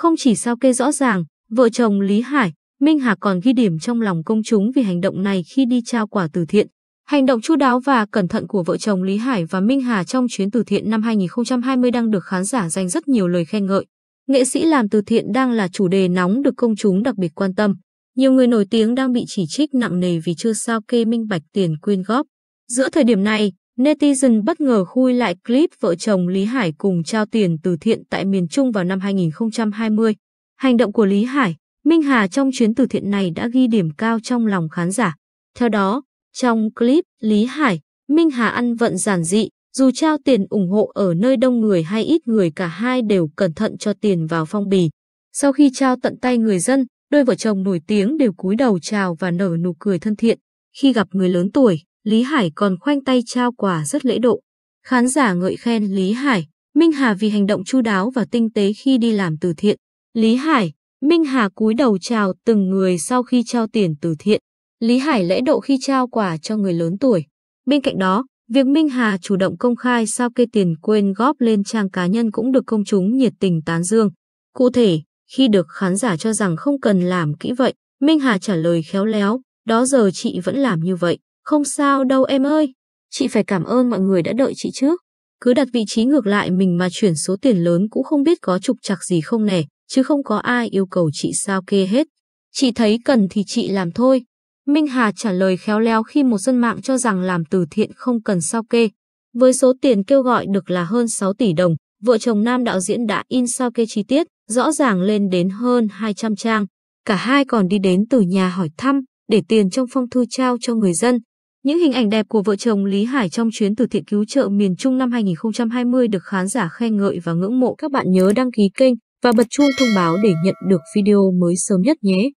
Không chỉ sao kê rõ ràng, vợ chồng Lý Hải, Minh Hà còn ghi điểm trong lòng công chúng vì hành động này khi đi trao quả từ thiện. Hành động chu đáo và cẩn thận của vợ chồng Lý Hải và Minh Hà trong chuyến từ thiện năm 2020 đang được khán giả dành rất nhiều lời khen ngợi. Nghệ sĩ làm từ thiện đang là chủ đề nóng được công chúng đặc biệt quan tâm. Nhiều người nổi tiếng đang bị chỉ trích nặng nề vì chưa sao kê minh bạch tiền quyên góp. Giữa thời điểm này, Netizen bất ngờ khui lại clip vợ chồng Lý Hải cùng trao tiền từ thiện tại miền Trung vào năm 2020. Hành động của Lý Hải, Minh Hà trong chuyến từ thiện này đã ghi điểm cao trong lòng khán giả. Theo đó, trong clip Lý Hải, Minh Hà ăn vận giản dị, dù trao tiền ủng hộ ở nơi đông người hay ít người cả hai đều cẩn thận cho tiền vào phong bì. Sau khi trao tận tay người dân, đôi vợ chồng nổi tiếng đều cúi đầu chào và nở nụ cười thân thiện khi gặp người lớn tuổi. Lý Hải còn khoanh tay trao quà rất lễ độ. Khán giả ngợi khen Lý Hải, Minh Hà vì hành động chu đáo và tinh tế khi đi làm từ thiện. Lý Hải, Minh Hà cúi đầu chào từng người sau khi trao tiền từ thiện. Lý Hải lễ độ khi trao quà cho người lớn tuổi. Bên cạnh đó, việc Minh Hà chủ động công khai sao kê tiền quyên góp lên trang cá nhân cũng được công chúng nhiệt tình tán dương. Cụ thể, khi được khán giả cho rằng không cần làm kỹ vậy, Minh Hà trả lời khéo léo, đó giờ chị vẫn làm như vậy. Không sao đâu em ơi, chị phải cảm ơn mọi người đã đợi chị trước. Cứ đặt vị trí ngược lại mình mà chuyển số tiền lớn cũng không biết có trục trặc gì không nè, chứ không có ai yêu cầu chị sao kê hết. Chị thấy cần thì chị làm thôi. Minh Hà trả lời khéo léo khi một dân mạng cho rằng làm từ thiện không cần sao kê. Với số tiền kêu gọi được là hơn 6 tỷ đồng, vợ chồng nam đạo diễn đã in sao kê chi tiết, rõ ràng lên đến hơn 200 trang. Cả hai còn đi đến từ nhà hỏi thăm, để tiền trong phong thư trao cho người dân, những hình ảnh đẹp của vợ chồng Lý Hải trong chuyến từ thiện cứu trợ miền Trung năm 2020 được khán giả khen ngợi và ngưỡng mộ. Các bạn nhớ đăng ký kênh và bật chuông thông báo để nhận được video mới sớm nhất nhé.